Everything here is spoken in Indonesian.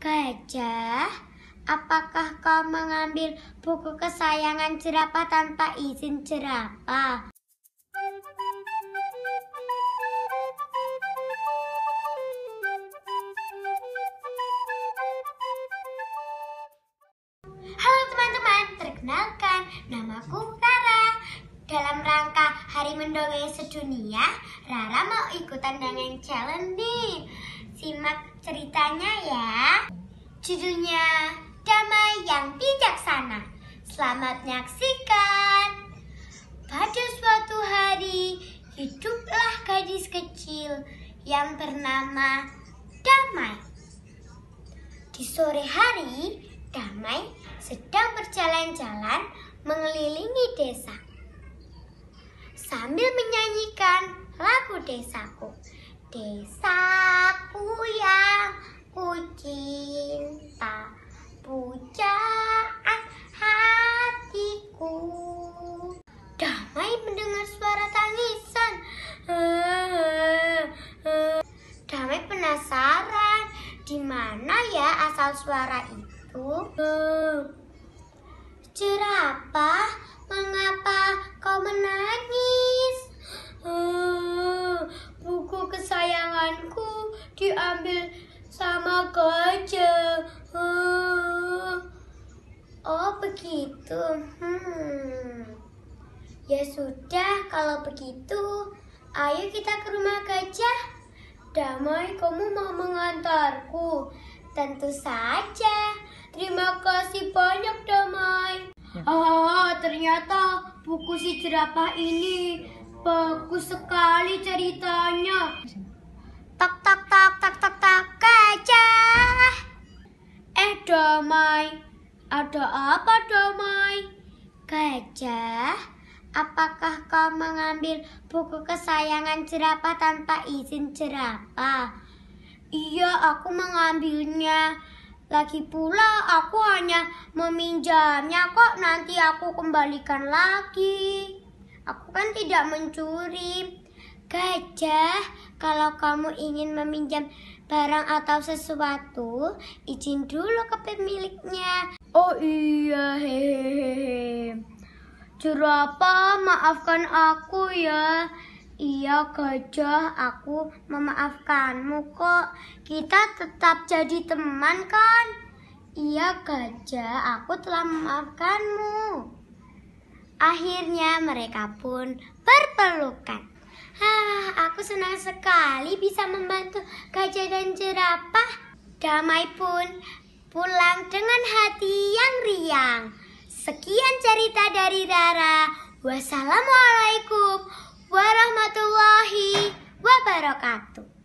Gajah, apakah kau mengambil buku kesayangan jerapah tanpa izin jerapah? Halo teman-teman, perkenalkan namaku Rara. Dalam rangka Hari Mendongeng Sedunia, Rara mau ikutan dengan challenge nih. Simak ceritanya ya. Judulnya Damai yang Bijaksana. Selamat menyaksikan. Pada suatu hari hiduplah gadis kecil yang bernama Damai. Di sore hari, Damai sedang berjalan-jalan mengelilingi desa. Sambil menyanyikan lagu desaku. Desaku yang kucing pujaan hatiku damai mendengar suara tangisan damai penasaran di mana ya asal suara itu jerapah mengapa kau menangis buku kesayanganku diambil sama gajah itu, hmm. Ya sudah, kalau begitu, ayo kita ke rumah gajah. Damai, kamu mau mengantarku. Tentu saja. Terima kasih banyak, Damai. Oh, ternyata buku si jerapah ini bagus sekali ceritanya. Tak tak tak tak tak tak gajah. Eh, Damai, ada apa Damai? Gajah, apakah kau mengambil buku kesayangan jerapah tanpa izin jerapah? Iya, aku mengambilnya. Lagi pula aku hanya meminjamnya kok nanti aku kembalikan lagi. Aku kan tidak mencuri. Gajah, kalau kamu ingin meminjam barang atau sesuatu, izin dulu ke pemiliknya. Oh iya, hehehe. Jerapah, maafkan aku ya. Iya gajah, aku memaafkanmu kok. Kita tetap jadi teman kan? Iya gajah, aku telah memaafkanmu. Akhirnya mereka pun berpelukan. Aku senang sekali bisa membantu gajah dan jerapah. Damai pun pulang dengan hati yang riang. Sekian cerita dari Rara. Wassalamualaikum warahmatullahi wabarakatuh.